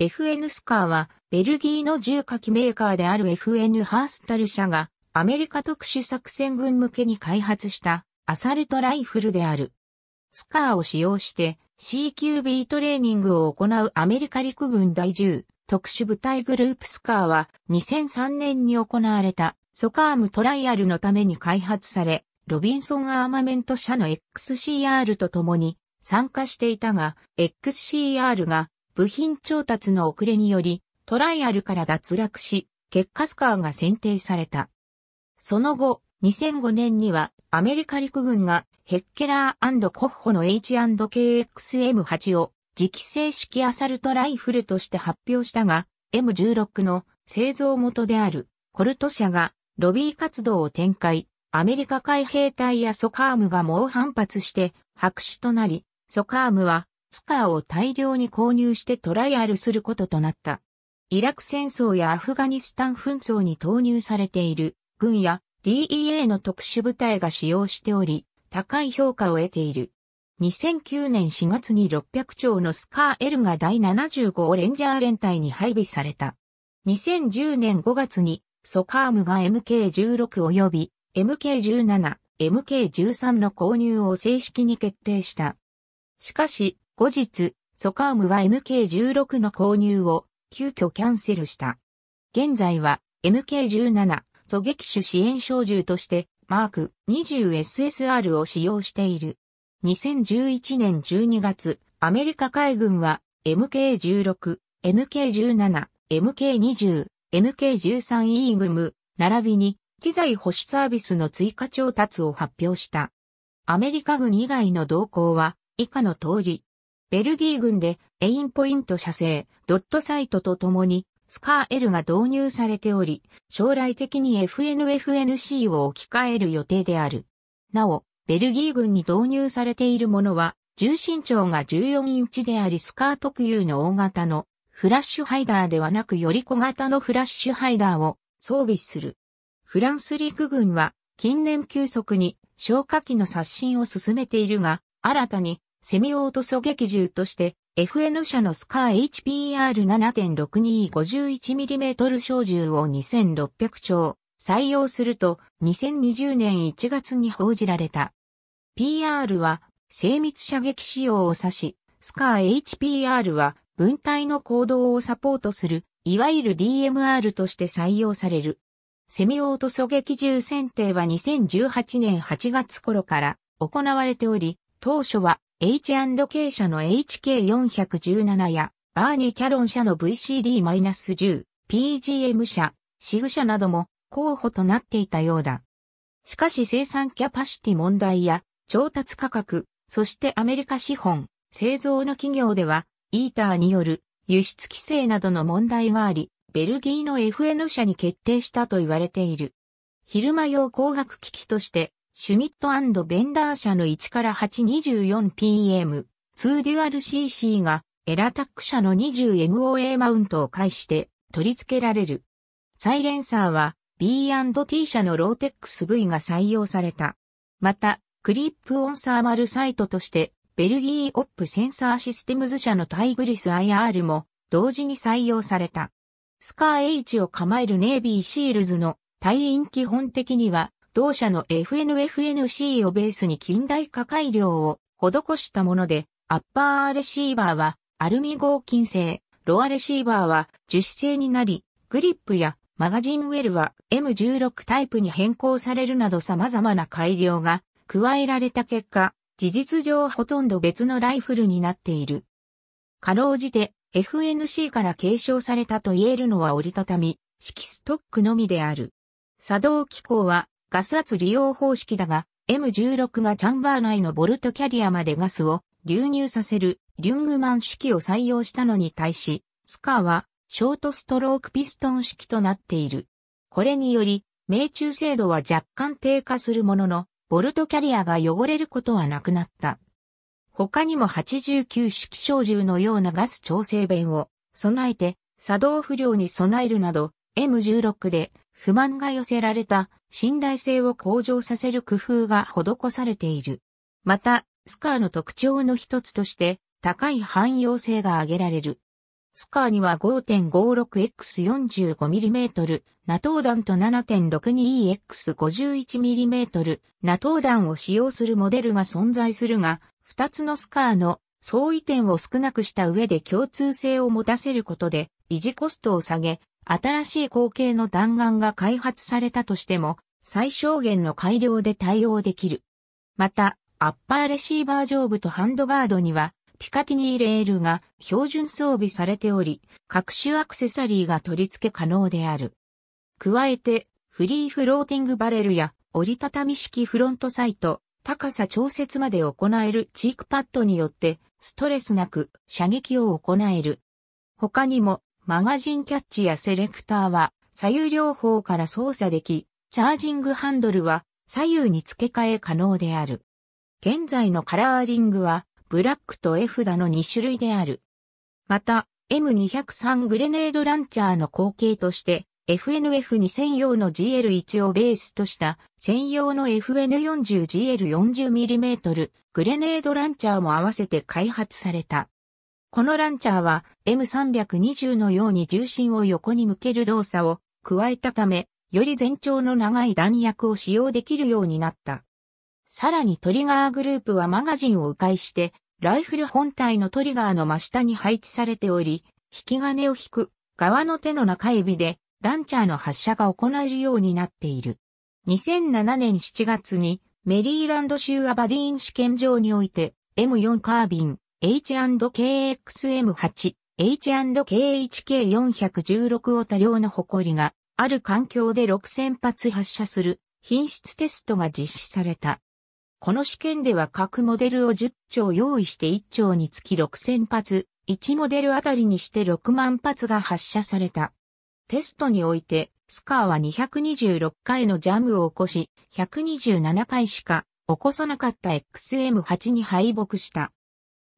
FN スカーは、ベルギーの重火器メーカーである FN ハースタル社が、アメリカ特殊作戦軍向けに開発したアサルトライフルである。スカーを使用して CQB トレーニングを行うアメリカ陸軍第10特殊部隊グループスカーは2003年に行われたソカームトライアルのために開発され、ロビンソンアーマメント社の XCR と共に参加していたが、XCR が部品調達の遅れにより、トライアルから脱落し、結果スカーが選定された。その後、2005年にはアメリカ陸軍がヘッケラーコッホの H&KXM8 を磁気正式アサルトライフルとして発表したが、M16 の製造元であるコルト社がロビー活動を展開、アメリカ海兵隊やソカームが猛反発して白紙となり、ソカームはスカーを大量に購入してトライアルすることとなった。イラク戦争やアフガニスタン紛争に投入されている軍や DEA の特殊部隊が使用しており、高い評価を得ている。2009年4月に600丁のスカー L が第75レンジャー連隊に配備された。2010年5月にソカームが MK16 及び MK17、MK13 の購入を正式に決定した。しかし、後日、ソカームは MK16 の購入を急遽キャンセルした。現在は MK17 狙撃手支援小銃としてマーク 20SSR を使用している。2011年12月、アメリカ海軍は MK16、MK17、MK20、MK13 イーグム、並びに機材保守サービスの追加調達を発表した。アメリカ軍以外の動向は以下の通り、ベルギー軍でエインポイント射精、ドットサイトとともに、スカー L が導入されており、将来的に FNFNC を置き換える予定である。なお、ベルギー軍に導入されているものは、重心長が14インチでありスカー特有の大型のフラッシュハイダーではなくより小型のフラッシュハイダーを装備する。フランス陸軍は近年急速に消火器の刷新を進めているが、新たにセミオート狙撃銃として、FN 社のスカー HPR7.6251mm 小銃を2600丁採用すると2020年1月に報じられた。PR は精密射撃仕様を指し、スカー HPR は分体の行動をサポートする、いわゆる DMR として採用される。セミオート狙撃銃選定は2018年8月頃から行われており、当初は H&K 社の HK417 や、バーニー・キャロン社の VCD-10、PGM 社、シグ社なども候補となっていたようだ。しかし生産キャパシティ問題や調達価格、そしてアメリカ資本、製造の企業では、イーターによる輸出規制などの問題があり、ベルギーの FN 社に決定したと言われている。昼間用光学機器としてシュミットベンダー社の1から 824PM、2デュアル CC が、エラタック社の 20MOA マウントを介して取り付けられる。サイレンサーは B&T 社のローテックス V が採用された。また、クリップオンサーマルサイトとして、ベルギーオップセンサーシステムズ社のタイグリス IR も同時に採用された。スカー H を構えるネイビーシールズの隊員基本的には同社の FNFNC をベースに近代化改良を施したもので、アッパーレシーバーはアルミ合金製、ロアレシーバーは樹脂製になり、グリップやマガジンウェルは M16 タイプに変更されるなど様々な改良が加えられた結果、事実上ほとんど別のライフルになっている。かろうじて FNC から継承されたと言えるのは折りたたみ、式ストックのみである。作動機構はガス圧利用方式だが、M16 がチャンバー内のボルトキャリアまでガスを流入させるリュングマン式を採用したのに対し、スカーはショートストロークピストン式となっている。これにより、命中精度は若干低下するものの、ボルトキャリアが汚れることはなくなった。他にも89式小銃のようなガス調整弁を備えて、作動不良に備えるなど、M16 で不満が寄せられた信頼性を向上させる工夫が施されている。また、スカーの特徴の一つとして、高い汎用性が挙げられる。スカーには 5.56x45mm、ナトー弾と 7.62x51mm、ナトー弾を使用するモデルが存在するが、2つのスカーの相違点を少なくした上で共通性を持たせることで、維持コストを下げ、新しい口径の弾丸が開発されたとしても、最小限の改良で対応できる。また、アッパーレシーバー上部とハンドガードには、ピカティニーレールが標準装備されており、各種アクセサリーが取り付け可能である。加えて、フリーフローティングバレルや折りたたみ式フロントサイト、高さ調節まで行えるチークパッドによって、ストレスなく射撃を行える。他にも、マガジンキャッチやセレクターは左右両方から操作でき、チャージングハンドルは左右に付け替え可能である。現在のカラーリングはブラックと F だの2種類である。また、M203 グレネードランチャーの後継として、FNF2000 用の GL1 をベースとした専用の FN40GL40mm グレネードランチャーも合わせて開発された。このランチャーは M320 のように重心を横に向ける動作を加えたため、より全長の長い弾薬を使用できるようになった。さらにトリガーグループはマガジンを迂回して、ライフル本体のトリガーの真下に配置されており、引き金を引く側の手の中指でランチャーの発射が行えるようになっている。2007年7月にメリーランド州アバディーン試験場において M4 カービン H&KXM8、H&KHK416 を多量の誇りがある環境で6000発発射する品質テストが実施された。この試験では各モデルを10丁用意して1丁につき6000発、1モデルあたりにして6万発が発射された。テストにおいて、スカーは226回のジャムを起こし、127回しか起こさなかった XM8 に敗北した。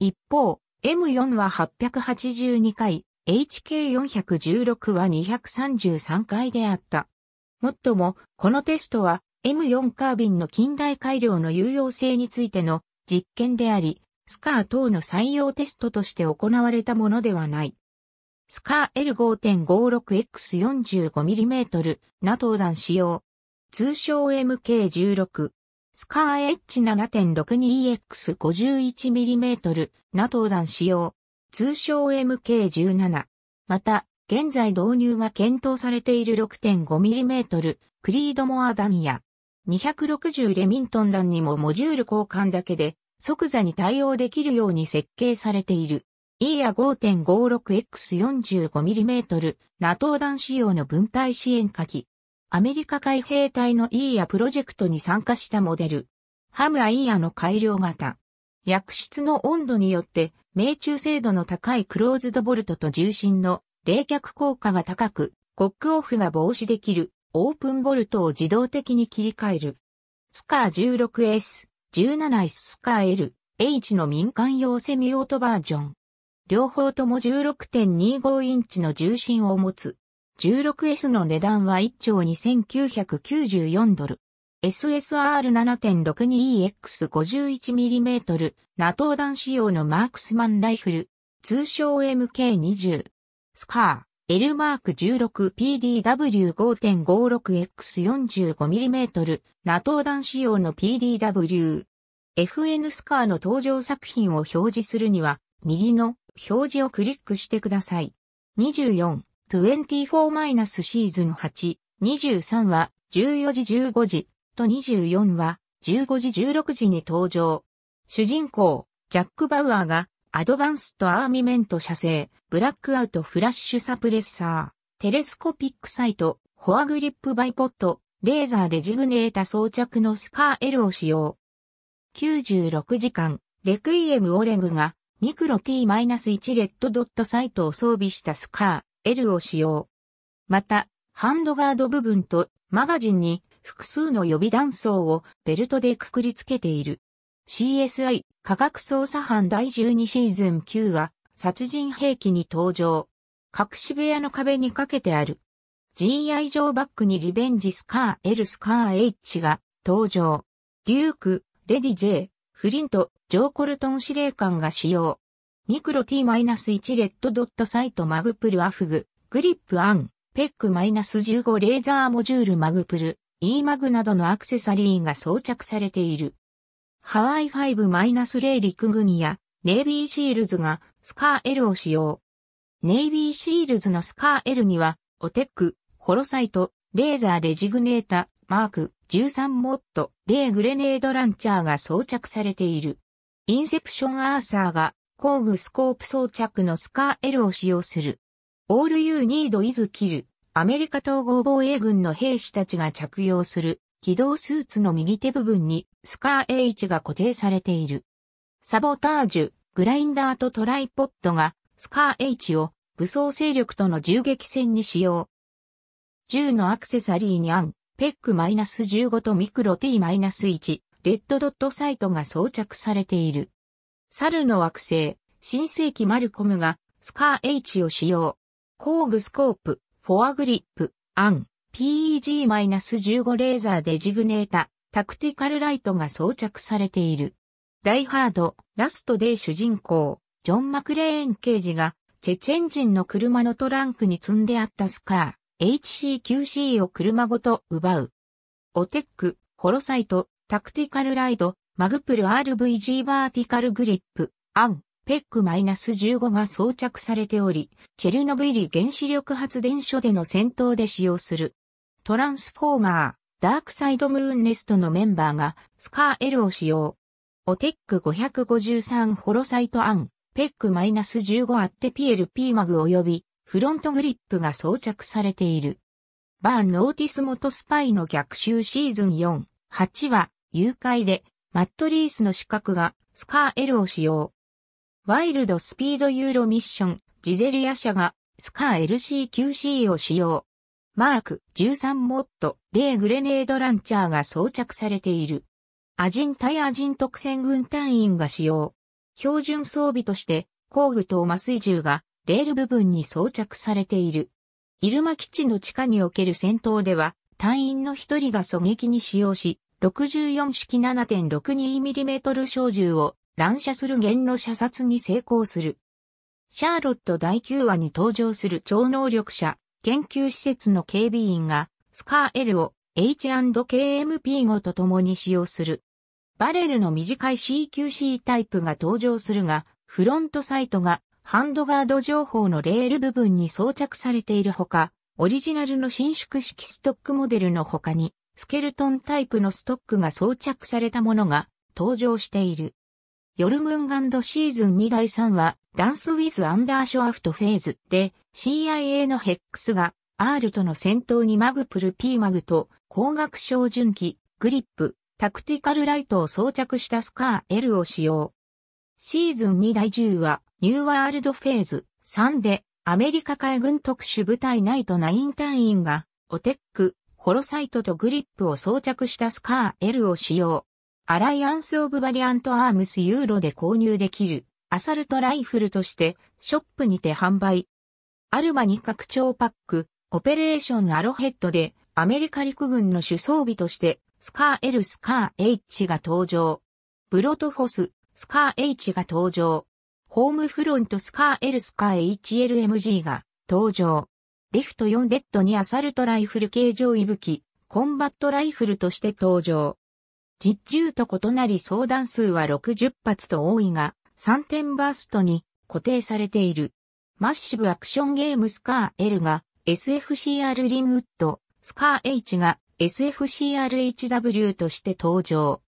一方、M4 は882回、HK416 は233回であった。もっとも、このテストは M4 カービンの近代改良の有用性についての実験であり、スカー等の採用テストとして行われたものではない。スカー L5.56X45mm ーダン使用。通称 MK16。スカー H7.62X51mm e なダン使用。通称 MK17。また、現在導入が検討されている 6.5mm クリードモア弾や260レミントン弾にもモジュール交換だけで即座に対応できるように設計されている。E や 5.56X45mm ナトー弾仕様の分体支援下記。アメリカ海兵隊のイーヤプロジェクトに参加したモデル。ハムアイーヤの改良型。薬室の温度によって、命中精度の高いクローズドボルトと重心の冷却効果が高く、コックオフが防止できるオープンボルトを自動的に切り替える。スカー 16S、17S スカー L、H の民間用セミオートバージョン。両方とも16.25インチの重心を持つ 16S の値段は1兆2994ドル。SSR7.62EX51mm ナトー弾仕様のマークスマンライフル、通称 MK20。スカー、L マーク 16PDW5.56X45mm ナトー弾仕様の PDW。FN スカーの登場作品を表示するには、右の表示をクリックしてください。24 24- シーズン8、23は14時15時と24は15時16時に登場。主人公、ジャック・バウアーがアドバンストアーミメント射精、ブラックアウトフラッシュサプレッサー、テレスコピックサイト、フォアグリップバイポット、レーザーでジグネータ装着のスカー L を使用。96時間、レクイエムオレグがミクロ T-1 レッドドットサイトを装備したスカー、L を使用。また、ハンドガード部分とマガジンに複数の予備弾倉をベルトでくくりつけている。CSI 科学捜査班第12シーズン9は殺人兵器に登場。隠し部屋の壁にかけてある。GI 上バックにリベンジスカー L スカー H が登場。デューク、レディ J、フリント、ジョー・コルトン司令官が使用。ミクロ T-1 レッドドットサイトマグプルアフグ、グリップアン、ペック -15 レーザーモジュールマグプル、E マグなどのアクセサリーが装着されている。ハワイ5-0陸軍やネイビーシールズがスカー L を使用。ネイビーシールズのスカー L には、オテック、ホロサイト、レーザーデジグネータ、マーク、13モット、レーグレネードランチャーが装着されている。インセプションアーサーが工具スコープ装着のスカー L を使用する。All You Need Is Kill アメリカ統合防衛軍の兵士たちが着用する機動スーツの右手部分にスカー H が固定されている。サボタージュ、グラインダーとトライポッドがスカー H を武装勢力との銃撃戦に使用。銃のアクセサリーにアン、ペック -15 とミクロ T-1、レッドドットサイトが装着されている。猿の惑星、新世紀マルコムが、スカー H を使用。工具スコープ、フォアグリップ、アン、PEG-15 レーザーでジグネータ、タクティカルライトが装着されている。ダイハード、ラストで主人公、ジョン・マクレーン刑事が、チェチェン人の車のトランクに積んであったスカー、HCQC を車ごと奪う。オテック、ホロサイト、タクティカルライト、マグプル RVG バーティカルグリップ、アン、ペック -15 が装着されており、チェルノブイリ原子力発電所での戦闘で使用する。トランスフォーマー、ダークサイドムーンネストのメンバーがスカー L を使用。オテック553ホロサイトアン、ペック -15 アッテピエル P マグ及びフロントグリップが装着されている。バーン・ノーティス元スパイの逆襲シーズン4、8は、誘拐でマットリースの資格がスカー L を使用。ワイルドスピードユーロミッション、ジゼリア社がスカー LCQC を使用。マーク13モッド0グレネードランチャーが装着されている。アジン対アジン特戦軍隊員が使用。標準装備として工具と麻酔銃がレール部分に装着されている。イルマ基地の地下における戦闘では隊員の一人が狙撃に使用し、64式 7.62mm 小銃を乱射する弦の射殺に成功する。シャーロット第9話に登場する超能力者、研究施設の警備員が、スカー L を H&KMP5 と共に使用する。バレルの短い CQC タイプが登場するが、フロントサイトがハンドガード情報のレール部分に装着されているほか、オリジナルの伸縮式ストックモデルの他に、スケルトンタイプのストックが装着されたものが登場している。ヨルムンガンドシーズン2第3話、ダンスウィズ・アンダーショアフトフェーズで CIA のヘックスが R との戦闘にマグプル P マグと光学照準器、グリップ、タクティカルライトを装着したスカー L を使用。シーズン2第10話、ニューワールドフェーズ3でアメリカ海軍特殊部隊ナイトナイン隊員がオテックホロサイトとグリップを装着したスカー L を使用。アライアンスオブバリアントアームスユーロで購入できるアサルトライフルとしてショップにて販売。アルマ2拡張パック、オペレーションアロヘッドでアメリカ陸軍の主装備としてスカー L スカー H が登場。ブロトフォス、スカー H が登場。ホームフロントスカー L スカー HLMG が登場。レフト4デッドにアサルトライフル形状息吹、コンバットライフルとして登場。実銃と異なり相談数は60発と多いが、3点バーストに固定されている。マッシブアクションゲームスカー L が SFCR リムウッド、スカー H が SFCRHW として登場。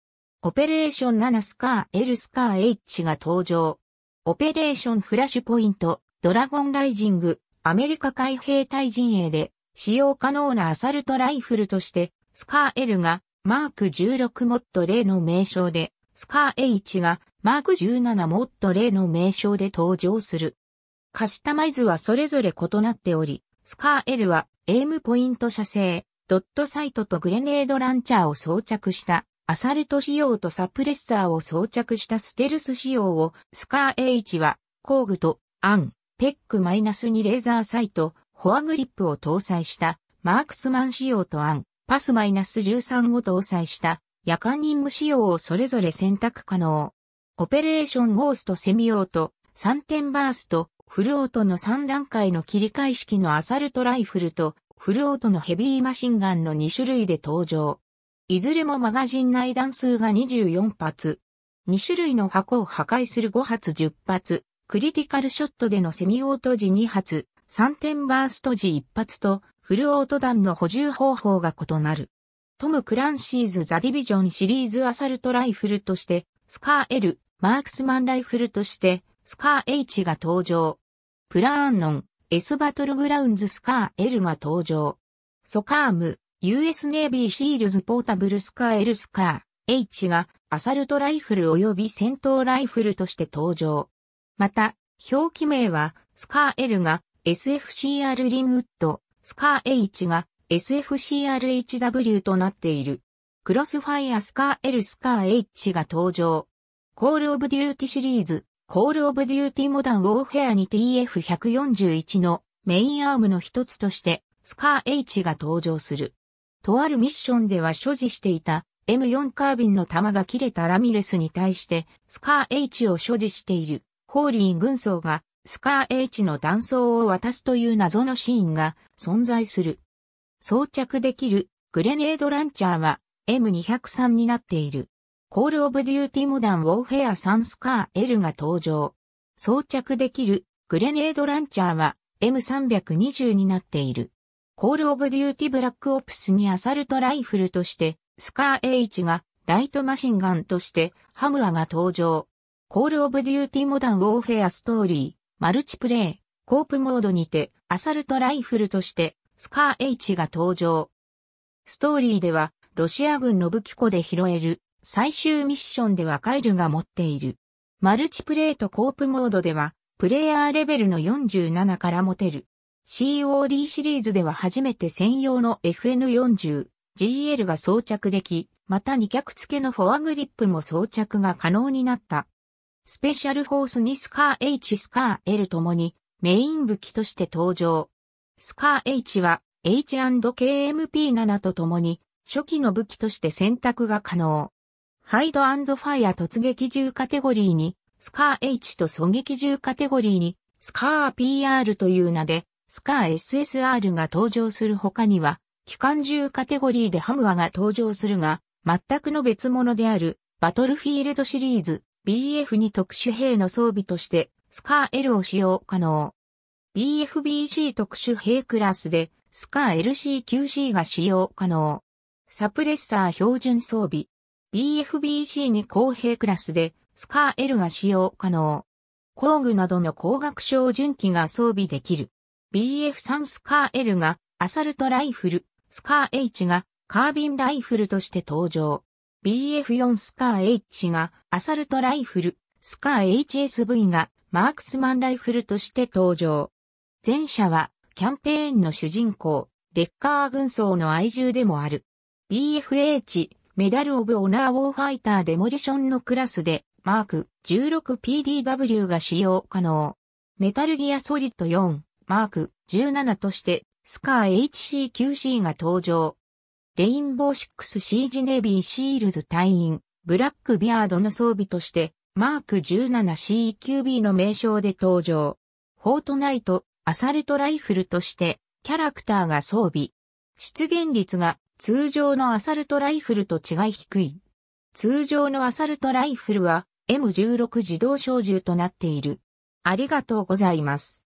オペレーション7スカー L スカー H が登場。オペレーションフラッシュポイント、ドラゴンライジング、アメリカ海兵隊陣営で使用可能なアサルトライフルとして、スカー L がマーク16モッド0の名称で、スカー H がマーク17モッド0の名称で登場する。カスタマイズはそれぞれ異なっており、スカー L はエイムポイント射精、ドットサイトとグレネードランチャーを装着したアサルト仕様とサプレッサーを装着したステルス仕様を、スカー H は工具とアン、ペック2レーザーサイト、フォアグリップを搭載した、マークスマン仕様とアン、パス -13 を搭載した、夜間任務仕様をそれぞれ選択可能。オペレーションゴーストセミオート、3点バースト、フルオートの3段階の切り替え式のアサルトライフルと、フルオートのヘビーマシンガンの2種類で登場。いずれもマガジン内弾数が24発。2種類の箱を破壊する5発10発、クリティカルショットでのセミオート時2発、3点バースト時1発とフルオート弾の補充方法が異なる。トム・クランシーズ・ザ・ディビジョンシリーズアサルトライフルとして、スカー L、マークスマンライフルとして、スカー H が登場。プラーンノン、S バトルグラウンズスカー L が登場。ソカーム、US ネイビーシールズポータブルスカー L スカー H がアサルトライフル及び戦闘ライフルとして登場。また、表記名は、スカー L が SFCR リンウッド、スカー H が SFCRHW となっている。クロスファイアスカー L スカー H が登場。コールオブデューティシリーズ、コールオブデューティモダンウォーフェアに TF141 のメインアームの一つとして、スカー H が登場する。とあるミッションでは所持していた M4 カービンの弾が切れたラミレスに対して、スカー H を所持している。ホーリー軍曹がスカーエイチの断層を渡すという謎のシーンが存在する。装着できるグレネードランチャーは M203 になっている。コールオブデューティモダンウォーフェアサンスカー L が登場。装着できるグレネードランチャーは M320 になっている。コールオブデューティブラックオプスにアサルトライフルとして、スカー H がライトマシンガンとしてハムアが登場。コールオブデューティモダンウォーフェアストーリー、マルチプレイ、コープモードにて、アサルトライフルとして、スカー H が登場。ストーリーでは、ロシア軍の武器庫で拾える、最終ミッションではカイルが持っている。マルチプレイとコープモードでは、プレイヤーレベルの47から持てる。COD シリーズでは初めて専用の FN40、GL が装着でき、また2脚付けのフォアグリップも装着が可能になった。スペシャルフォースにスカー H スカー L ともにメイン武器として登場。スカー H は H&KMP7 とともに初期の武器として選択が可能。ハイドファイア突撃銃カテゴリーにスカー H と狙撃銃カテゴリーにスカー PR という名でスカー SSR が登場する他には機関銃カテゴリーでハムアが登場するが全くの別物であるバトルフィールドシリーズ BF2 特殊兵の装備として、スカー L を使用可能。BFBC 特殊兵クラスで、スカー LC9C が使用可能。サプレッサー標準装備。BFBC2 公平クラスで、スカー L が使用可能。工具などの光学照準器が装備できる。BF3 スカー L がアサルトライフル、スカー H がカービンライフルとして登場。BF4 スカー H がアサルトライフル、スカー HSV がマークスマンライフルとして登場。前者はキャンペーンの主人公、レッカー軍曹の愛獣でもある。BFH、メダルオブオナーウォーファイターデモリションのクラスで、マーク 16PDW が使用可能。メタルギアソリッド4、マーク17として、スカー HCQC が登場。レインボーシックスシージネビーシールズ隊員、ブラックビアードの装備として、マーク 17CQB の名称で登場。フォートナイト、アサルトライフルとして、キャラクターが装備。出現率が通常のアサルトライフルと違い低い。通常のアサルトライフルは M16 自動小銃となっている。ありがとうございます。